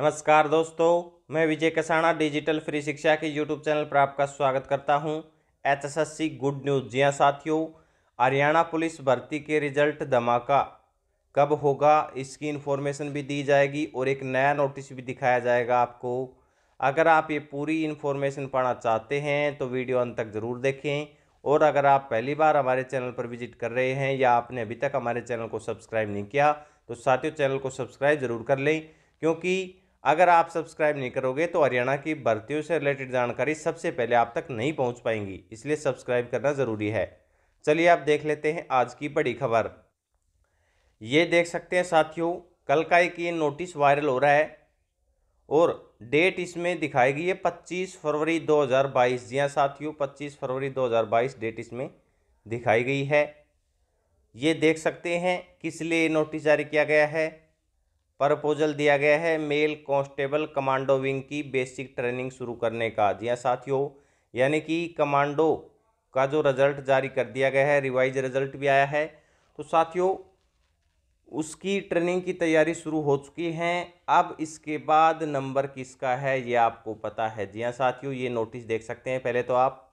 नमस्कार दोस्तों मैं विजय कसाणा डिजिटल फ्री शिक्षा के यूट्यूब चैनल पर आपका स्वागत करता हूं एचएसएससी गुड न्यूज़ जी हाँ साथियों हरियाणा पुलिस भर्ती के रिजल्ट धमाका कब होगा इसकी इन्फॉर्मेशन भी दी जाएगी और एक नया नोटिस भी दिखाया जाएगा आपको अगर आप ये पूरी इन्फॉर्मेशन पाना चाहते हैं तो वीडियो अंत तक ज़रूर देखें और अगर आप पहली बार हमारे चैनल पर विजिट कर रहे हैं या आपने अभी तक हमारे चैनल को सब्सक्राइब नहीं किया तो साथियों चैनल को सब्सक्राइब ज़रूर कर लें क्योंकि अगर आप सब्सक्राइब नहीं करोगे तो हरियाणा की भर्तियों से रिलेटेड जानकारी सबसे पहले आप तक नहीं पहुंच पाएंगी इसलिए सब्सक्राइब करना ज़रूरी है चलिए आप देख लेते हैं आज की बड़ी खबर ये देख सकते हैं साथियों कल का एक ये नोटिस वायरल हो रहा है और डेट इसमें दिखाई गई है पच्चीस फरवरी बाईस जी हाँ साथियों पच्चीस फरवरी बाईस डेट इसमें दिखाई गई है ये देख सकते हैं किस लिए नोटिस जारी किया गया है प्रपोजल दिया गया है मेल कांस्टेबल कमांडो विंग की बेसिक ट्रेनिंग शुरू करने का जी हाँ साथियों यानी कि कमांडो का जो रिजल्ट जारी कर दिया गया है रिवाइज रिजल्ट भी आया है तो साथियों उसकी ट्रेनिंग की तैयारी शुरू हो चुकी है अब इसके बाद नंबर किसका है ये आपको पता है जी हाँ साथियों ये नोटिस देख सकते हैं पहले तो आप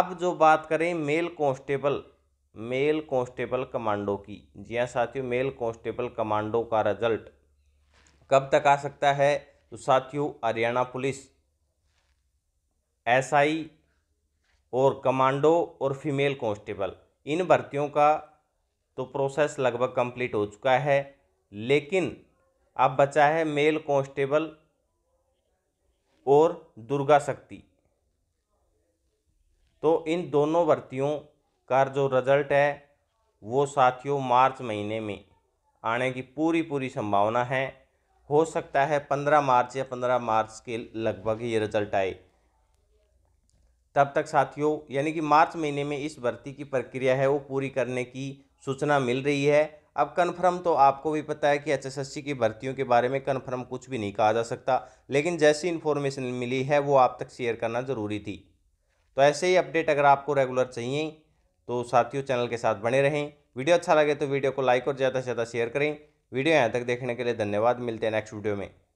अब जो बात करें male constable male constable commando की जी हाँ साथियों मेल कांस्टेबल कमांडो का रिजल्ट कब तक आ सकता है तो साथियों हरियाणा पुलिस एसआई और कमांडो और फीमेल कांस्टेबल इन भर्तियों का तो प्रोसेस लगभग कंप्लीट हो चुका है लेकिन अब बचा है मेल कांस्टेबल और दुर्गा शक्ति तो इन दोनों भर्तियों का जो रिज़ल्ट है वो साथियों मार्च महीने में आने की पूरी पूरी संभावना है हो सकता है पंद्रह मार्च या पंद्रह मार्च के लगभग ये रिज़ल्ट आए तब तक साथियों यानी कि मार्च महीने में इस भर्ती की प्रक्रिया है वो पूरी करने की सूचना मिल रही है अब कन्फर्म तो आपको भी पता है कि एच की भर्तियों के बारे में कन्फर्म कुछ भी नहीं कहा जा सकता लेकिन जैसी इन्फॉर्मेशन मिली है वो आप तक शेयर करना ज़रूरी थी तो ऐसे ही अपडेट अगर आपको रेगुलर चाहिए तो साथियों चैनल के साथ बने रहें वीडियो अच्छा लगे तो वीडियो को लाइक और ज़्यादा से ज़्यादा शेयर करें वीडियो यहाँ तक देखने के लिए धन्यवाद मिलते हैं नेक्स्ट वीडियो में